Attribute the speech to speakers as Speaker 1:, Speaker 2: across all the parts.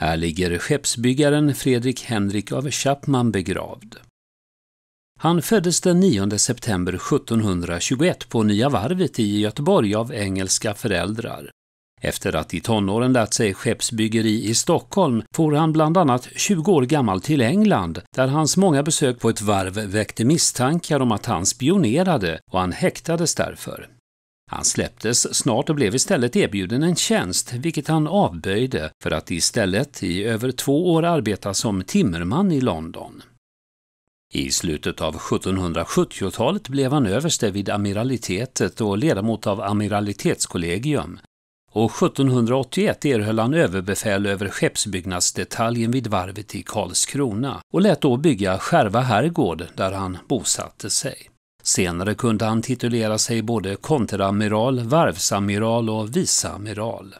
Speaker 1: Här ligger skeppsbyggaren Fredrik Henrik av Chapman begravd. Han föddes den 9 september 1721 på Nya varvet i Göteborg av engelska föräldrar. Efter att i tonåren lärt sig skeppsbyggeri i Stockholm for han bland annat 20 år gammal till England där hans många besök på ett varv väckte misstankar om att han spionerade och han häktades därför. Han släpptes snart och blev istället erbjuden en tjänst, vilket han avböjde för att istället i över två år arbeta som timmerman i London. I slutet av 1770-talet blev han överste vid amiralitetet och ledamot av amiralitetskollegium och 1781 erhöll han överbefäl över skeppsbyggnadsdetaljen vid varvet i Karlskrona och lät då bygga Skärva herrgård där han bosatte sig. Senare kunde han titulera sig både konteramiral, varvsamiral och viceamiral.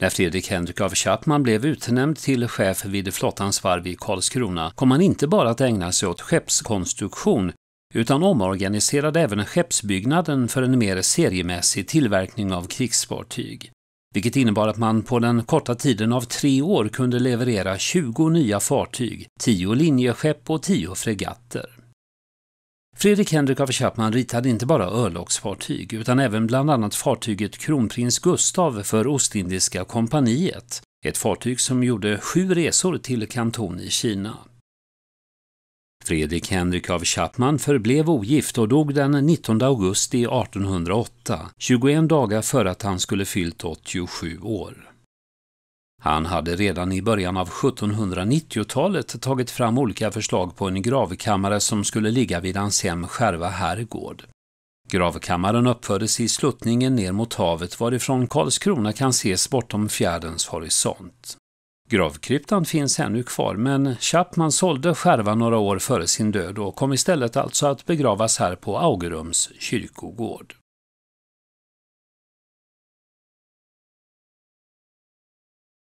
Speaker 1: När Fredrik Henrik af Chapman blev utnämnd till chef vid flottans varv i Karlskrona kom han inte bara att ägna sig åt skeppskonstruktion utan omorganiserade även skeppsbyggnaden för en mer seriemässig tillverkning av krigsfartyg. Vilket innebar att man på den korta tiden av tre år kunde leverera 20 nya fartyg, 10 linjeskepp och 10 fregatter. Fredrik Henrik af Chapman ritade inte bara örlogsfartyg utan även bland annat fartyget Kronprins Gustav för Ostindiska kompaniet, ett fartyg som gjorde sju resor till Kanton i Kina. Fredrik Henrik av Chapman förblev ogift och dog den 19 augusti 1808, 21 dagar före att han skulle fyllt 87 år. Han hade redan i början av 1790-talet tagit fram olika förslag på en gravkammare som skulle ligga vid hans hem Skärva herrgård. Gravkammaren uppfördes i sluttningen ner mot havet varifrån Karlskrona kan ses bortom fjärdens horisont. Gravkryptan finns ännu kvar men Chapman sålde Skärva några år före sin död och kom istället alltså att begravas här på Augerums kyrkogård.